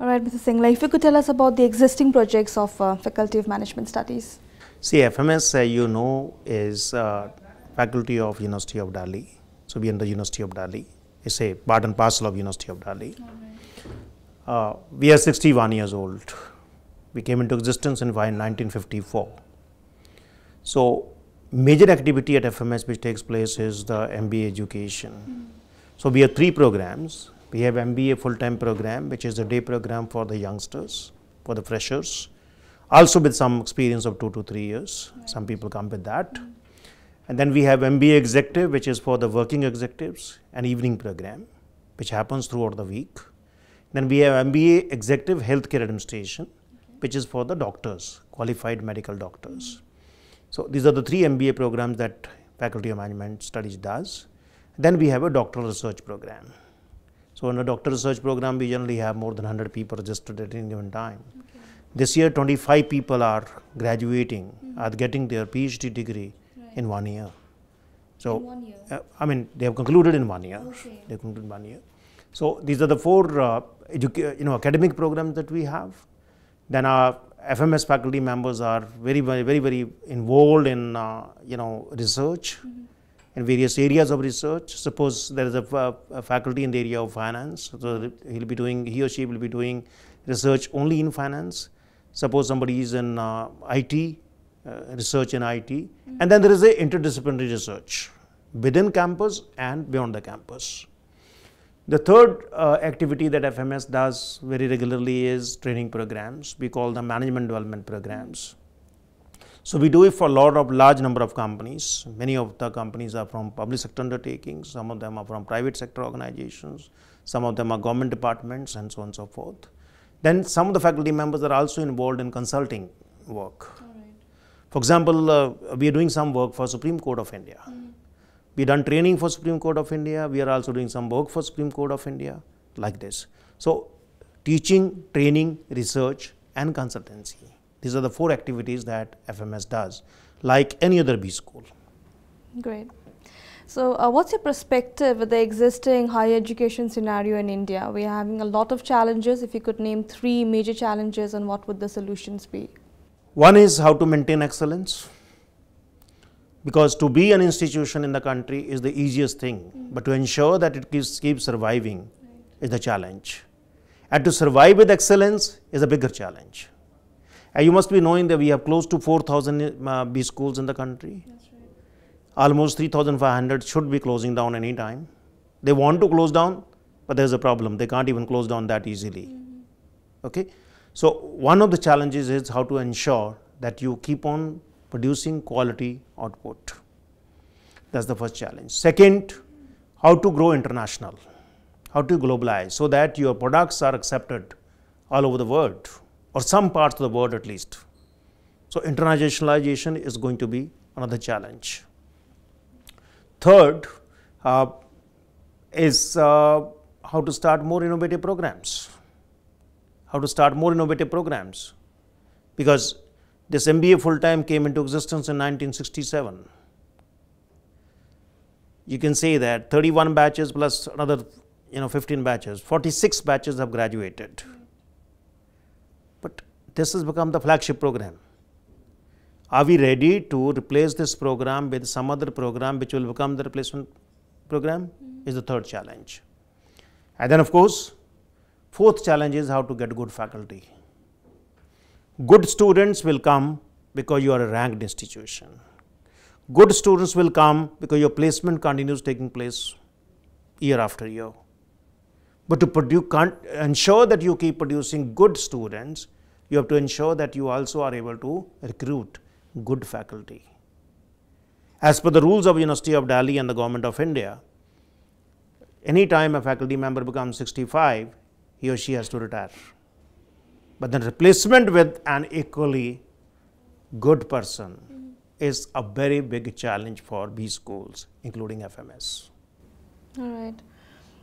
All right, Mr. Singla, if you could tell us about the existing projects of uh, Faculty of Management Studies. See, FMS, uh, you know, is uh, Faculty of University of Delhi. So we are in the University of Delhi. It's a part and parcel of University of Delhi. Uh, we are 61 years old. We came into existence in 1954. So major activity at FMS which takes place is the MBA education. Mm. So we have three programs we have MBA full-time program, which is a day program for the youngsters, for the freshers, also with some experience of two to three years. Right. Some people come with that. Mm. And then we have MBA executive, which is for the working executives, an evening program, which happens throughout the week. Then we have MBA executive healthcare administration, okay. which is for the doctors, qualified medical doctors. Mm. So these are the three MBA programs that Faculty of Management Studies does. Then we have a doctoral research program. So in a doctor research program, we generally have more than 100 people registered at any given time. Okay. This year, 25 people are graduating, mm -hmm. are getting their PhD degree right. in one year. So, one year. Uh, I mean, they have concluded in one year. Okay. They concluded one year. So these are the four, uh, you know, academic programs that we have. Then our FMS faculty members are very, very, very, very involved in, uh, you know, research. Mm -hmm in various areas of research. Suppose there is a, a faculty in the area of finance, so he'll be doing, he or she will be doing research only in finance. Suppose somebody is in uh, IT, uh, research in IT, mm -hmm. and then there is a interdisciplinary research within campus and beyond the campus. The third uh, activity that FMS does very regularly is training programs. We call them management development programs. So we do it for a lot of large number of companies. Many of the companies are from public sector undertakings, some of them are from private sector organizations, some of them are government departments and so on and so forth. Then some of the faculty members are also involved in consulting work. Right. For example, uh, we are doing some work for Supreme Court of India. Mm. We've done training for Supreme Court of India. We are also doing some work for Supreme Court of India like this. So teaching, training, research and consultancy. These are the four activities that FMS does, like any other B school. Great. So, uh, what's your perspective with the existing higher education scenario in India? We are having a lot of challenges. If you could name three major challenges, and what would the solutions be? One is how to maintain excellence, because to be an institution in the country is the easiest thing, mm -hmm. but to ensure that it keeps, keeps surviving right. is the challenge. And to survive with excellence is a bigger challenge you must be knowing that we have close to 4,000 uh, B schools in the country. Right. Almost 3,500 should be closing down any time. They want to close down, but there's a problem. They can't even close down that easily. Mm -hmm. Okay? So, one of the challenges is how to ensure that you keep on producing quality output. That's the first challenge. Second, how to grow international, how to globalize so that your products are accepted all over the world or some parts of the world at least. So internationalization is going to be another challenge. Third uh, is uh, how to start more innovative programs. How to start more innovative programs because this MBA full time came into existence in 1967. You can say that 31 batches plus another you know 15 batches, 46 batches have graduated this has become the flagship program. Are we ready to replace this program with some other program which will become the replacement program? Mm-hmm. Is the third challenge. And then, of course, fourth challenge is how to get good faculty. Good students will come because you are a ranked institution. Good students will come because your placement continues taking place year after year. But to produce, ensure that you keep producing good students, you have to ensure that you also are able to recruit good faculty. As per the rules of University of Delhi and the Government of India, any time a faculty member becomes 65, he or she has to retire. But the replacement with an equally good person mm. is a very big challenge for these schools, including FMS. All right.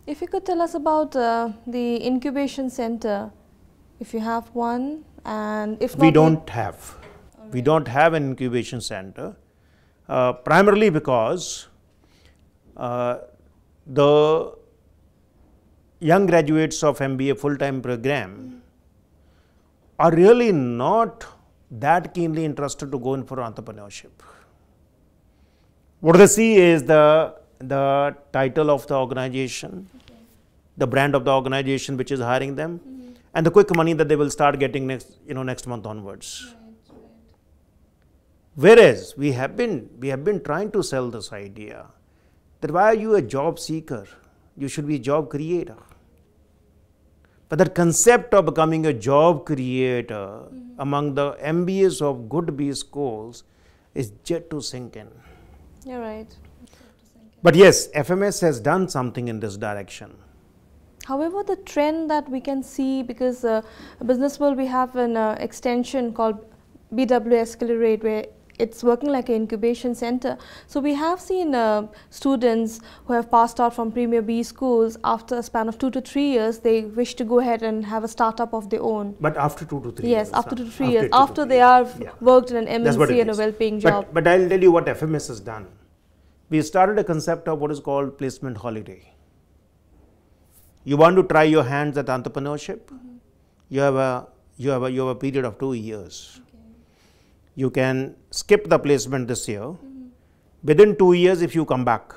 If you could tell us about uh, the incubation center, if you have one. And if we don't we have, okay. we don't have an incubation center, uh, primarily because uh, the young graduates of MBA full-time program hmm. are really not that keenly interested to go in for entrepreneurship. What they see is the, the title of the organization, okay. the brand of the organization which is hiring them, mm and the quick money that they will start getting next you know next month onwards whereas we have been we have been trying to sell this idea that why are you a job seeker you should be a job creator but that concept of becoming a job creator mm-hmm. among the mbas of good b schools is yet to sink in you're right but yes fms has done something in this direction However, the trend that we can see because uh, business world we have an uh, extension called BW Accelerate where it's working like an incubation center. So we have seen uh, students who have passed out from Premier B schools after a span of two to three years, they wish to go ahead and have a startup of their own. But after two to three yes, years. after two to three after years, two after two they have yeah. worked in an MNC and a well-paying job. But, but I'll tell you what FMS has done. We started a concept of what is called placement holiday. You want to try your hands at entrepreneurship? Mm -hmm. You have a you have a you have a period of two years. Okay. You can skip the placement this year. Mm -hmm. Within two years, if you come back,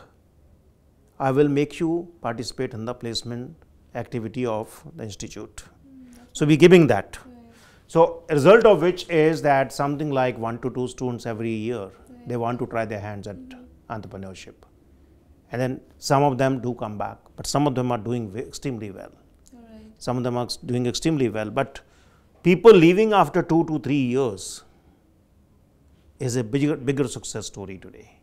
I will make you participate in the placement activity of the institute. Mm, so we're giving that. So result of which is that something like one to two students every year right. they want to try their hands at entrepreneurship and then some of them do come back, but some of them are doing extremely well. Right. Some of them are doing extremely well, but people leaving after two to three years is a bigger, bigger success story today.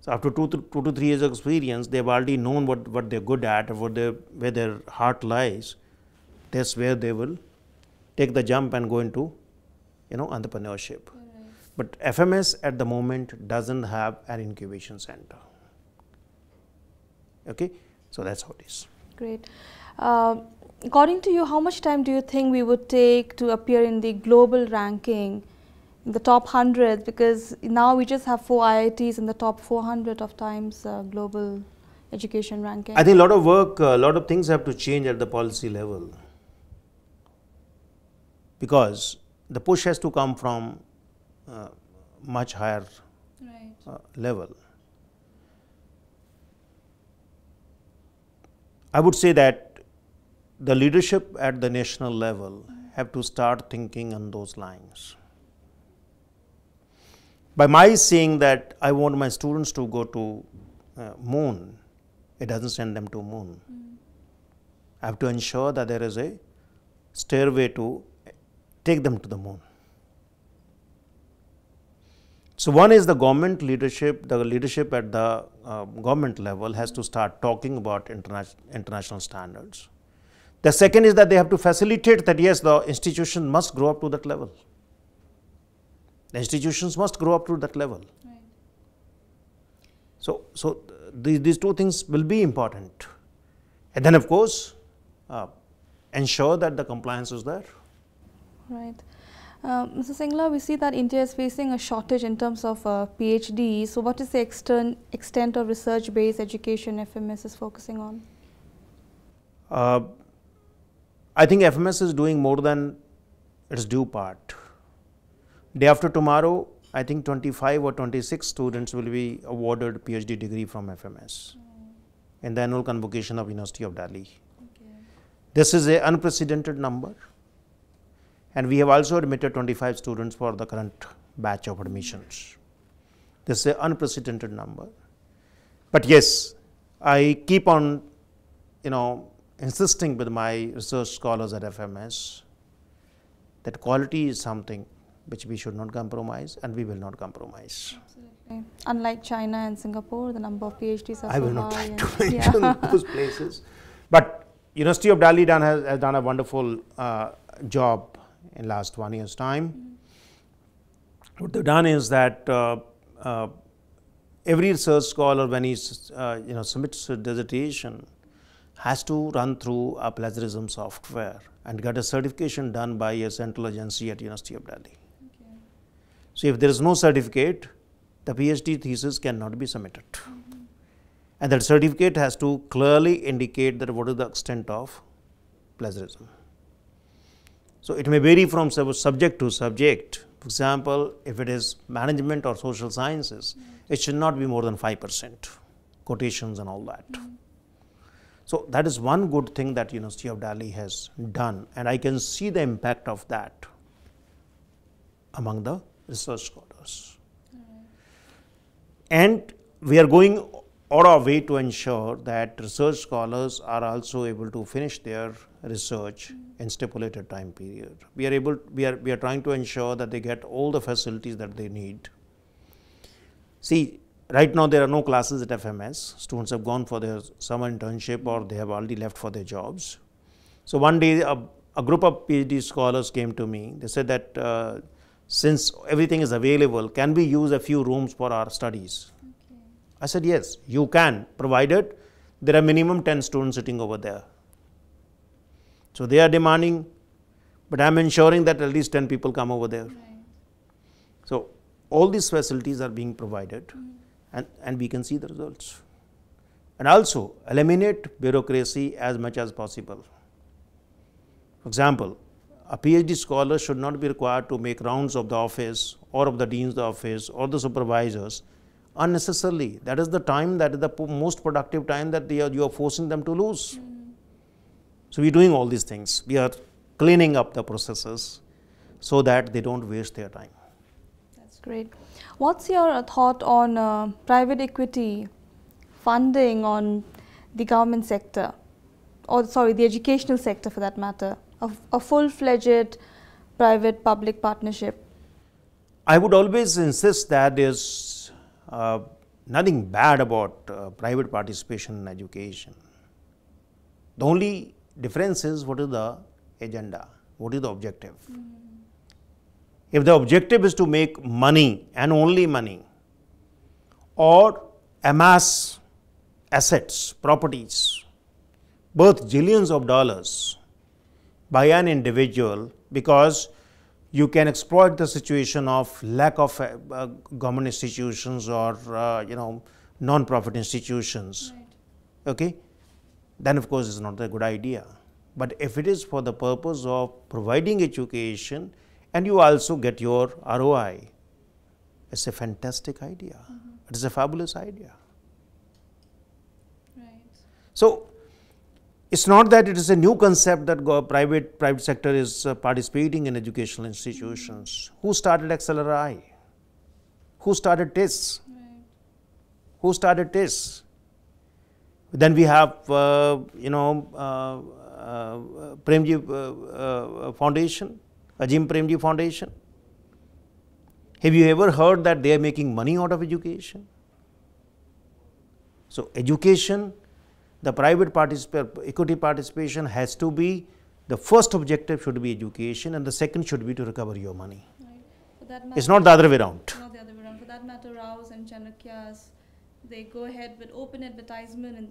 So after two to, two to three years of experience, they've already known what, what they're good at, what where their heart lies. That's where they will take the jump and go into, you know, entrepreneurship. Right. But FMS at the moment doesn't have an incubation center. Okay, so that's how it is. Great. Um, according to you, how much time do you think we would take to appear in the global ranking, in the top 100? Because now we just have four IITs in the top 400 of times uh, global education ranking. I think a lot of work, a lot of things have to change at the policy level because the push has to come from uh, much higher right. uh, level. I would say that the leadership at the national level have to start thinking on those lines. By my saying that I want my students to go to uh, moon, it doesn't send them to moon. Mm. I have to ensure that there is a stairway to take them to the moon. So one is the government leadership, the leadership at the uh, government level has to start talking about interna international standards. The second is that they have to facilitate that yes, the institution must grow up to that level. The institutions must grow up to that level. Right. So, so these, these two things will be important. And then of course, uh, ensure that the compliance is there. Right. Uh, Mr. Singla, we see that India is facing a shortage in terms of uh, PhD. So, what is the extern, extent of research based education FMS is focusing on? Uh, I think FMS is doing more than its due part. Day after tomorrow, I think 25 or 26 students will be awarded PhD degree from FMS mm. in the annual convocation of University of Delhi. Okay. This is an unprecedented number and we have also admitted 25 students for the current batch of admissions. This is an unprecedented number. But yes, I keep on, you know, insisting with my research scholars at FMS that quality is something which we should not compromise and we will not compromise. Absolutely. Unlike China and Singapore, the number of PhDs are I so will not like to mention yeah. those places. But University of Delhi done has, has, done a wonderful uh, job in last one year's time. Mm-hmm. What they've done is that uh, uh, every research scholar when he uh, you know submits a dissertation has to run through a plagiarism software and get a certification done by a central agency at University of Delhi. Okay. So if there is no certificate, the PhD thesis cannot be submitted. Mm -hmm. And that certificate has to clearly indicate that what is the extent of plagiarism. So it may vary from subject to subject. For example, if it is management or social sciences, it should not be more than 5% quotations and all that. So that is one good thing that University of Delhi has done and I can see the impact of that among the research scholars. And we are going or a way to ensure that research scholars are also able to finish their research in stipulated time period. We are able, we are, we are trying to ensure that they get all the facilities that they need. See, right now there are no classes at FMS. Students have gone for their summer internship or they have already left for their jobs. So one day a, a group of PhD scholars came to me. They said that uh, since everything is available, can we use a few rooms for our studies? I said, yes, you can, provided there are minimum 10 students sitting over there. So they are demanding, but I'm ensuring that at least 10 people come over there. Right. So all these facilities are being provided mm. and, and we can see the results. And also eliminate bureaucracy as much as possible. For example, a PhD scholar should not be required to make rounds of the office or of the dean's office or the supervisors unnecessarily. That is the time that is the most productive time that are, you are forcing them to lose. Mm. So we're doing all these things. We are cleaning up the processes so that they don't waste their time. That's great. What's your thought on uh, private equity funding on the government sector, or sorry, the educational sector for that matter, a, a full-fledged private-public partnership? I would always insist that is uh, nothing bad about uh, private participation in education. The only difference is what is the agenda, what is the objective. Mm. If the objective is to make money and only money or amass assets, properties, worth billions of dollars by an individual because you can exploit the situation of lack of uh, government institutions or uh, you know non-profit institutions right. okay then of course it's not a good idea but if it is for the purpose of providing education and you also get your roi it's a fantastic idea mm -hmm. it is a fabulous idea right so it's not that it is a new concept that private private sector is uh, participating in educational institutions. Mm-hmm. Who started XLRI? Who started TIS? Who started TIS? Then we have, uh, you know, uh, uh Premji uh, uh, Foundation, Ajim Premji Foundation. Have you ever heard that they are making money out of education? So education the private particip equity participation has to be the first objective should be education and the second should be to recover your money. Right. Matter, it's not the other way around. Not the other way around. For that matter, Rao's and Chandrakyas, they go ahead with open advertisement and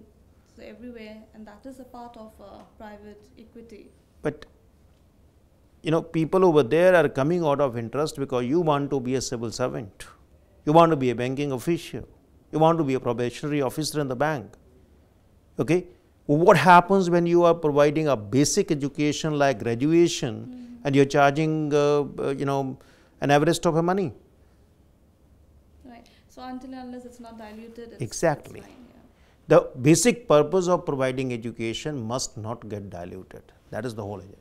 so everywhere, and that is a part of uh, private equity. But you know, people over there are coming out of interest because you want to be a civil servant, you want to be a banking official, you want to be a probationary officer in the bank okay what happens when you are providing a basic education like graduation mm. and you're charging uh, uh, you know an average of her money right so until unless it's not diluted it's, exactly it's fine, the basic purpose of providing education must not get diluted that is the whole idea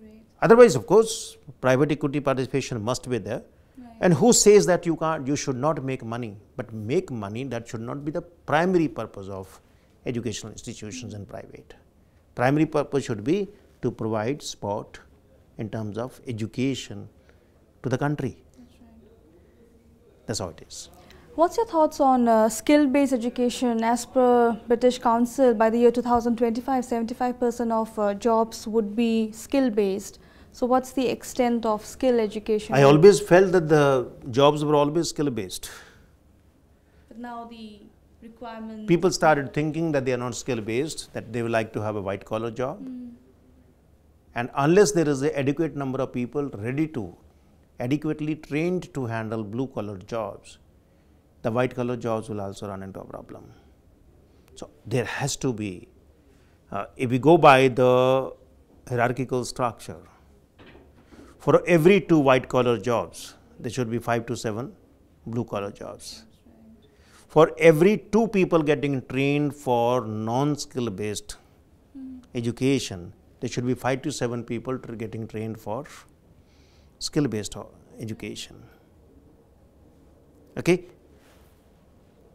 Great. otherwise of course private equity participation must be there right. and who says that you can't you should not make money but make money that should not be the primary purpose of educational institutions and private. Primary purpose should be to provide support in terms of education to the country. That's how it is. What's your thoughts on uh, skill-based education? As per British Council, by the year 2025, 75% of uh, jobs would be skill-based. So what's the extent of skill education? I always felt that the jobs were always skill-based. But now the requirements. People started thinking that they are not skill based, that they would like to have a white collar job. Mm. And unless there is an adequate number of people ready to, adequately trained to handle blue collar jobs, the white collar jobs will also run into a problem. So there has to be, uh, if we go by the hierarchical structure, for every two white collar jobs, there should be five to seven blue collar jobs for every two people getting trained for non-skill based mm. education, there should be five to seven people getting trained for skill based education. Okay.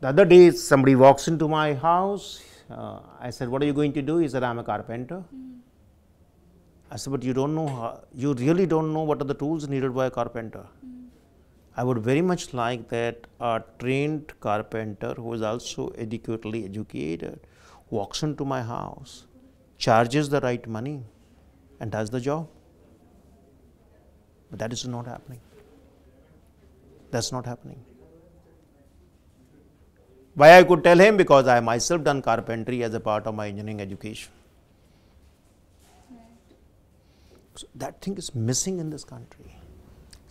The other day, somebody walks into my house. Uh, I said, What are you going to do? He said, I'm a carpenter. Mm. I said, But you don't know, how, you really don't know what are the tools needed by a carpenter. Mm. I would very much like that a trained carpenter who is also adequately educated walks into my house, charges the right money, and does the job. But that is not happening. That's not happening. Why I could tell him? Because I myself done carpentry as a part of my engineering education. So that thing is missing in this country.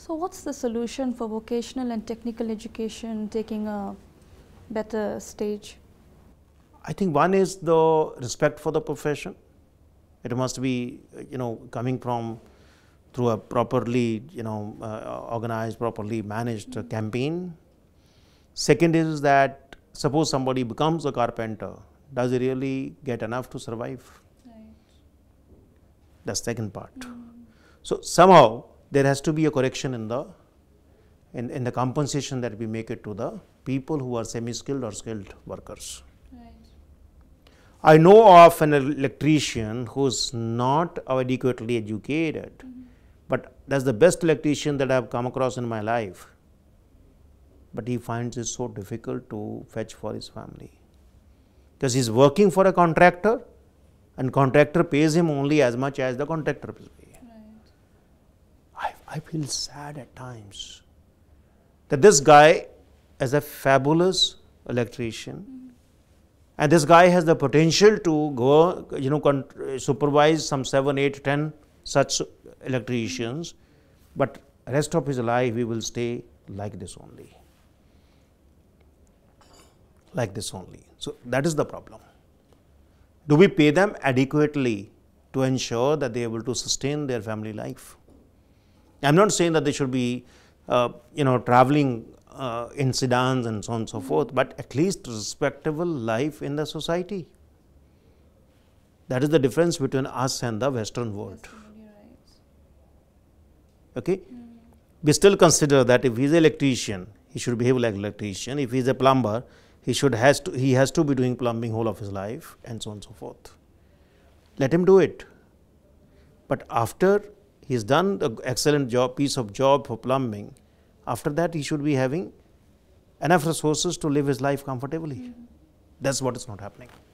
So what's the solution for vocational and technical education taking a better stage? I think one is the respect for the profession. It must be, you know, coming from through a properly, you know, uh, organized, properly managed mm -hmm. campaign. Second is that suppose somebody becomes a carpenter, does he really get enough to survive? Right. That's second part. Mm -hmm. So somehow there has to be a correction in the in, in the compensation that we make it to the people who are semi-skilled or skilled workers. Right. I know of an electrician who is not adequately educated, mm -hmm. but that's the best electrician that I have come across in my life. But he finds it so difficult to fetch for his family because he's working for a contractor and contractor pays him only as much as the contractor pays. I feel sad at times that this guy is a fabulous electrician and this guy has the potential to go, you know, supervise some 7, 8, 10 such electricians, but rest of his life he will stay like this only. Like this only. So that is the problem. Do we pay them adequately to ensure that they are able to sustain their family life? I am not saying that they should be, uh, you know, traveling uh, in sedans and so on and so forth, but at least respectable life in the society. That is the difference between us and the Western world. Okay? Mm. We still consider that if he is an electrician, he should behave like an electrician. If he is a plumber, he should has to he has to be doing plumbing whole of his life and so on and so forth. Let him do it. But after he's done an excellent job, piece of job for plumbing. After that, he should be having enough resources to live his life comfortably. Mm -hmm. That's what is not happening.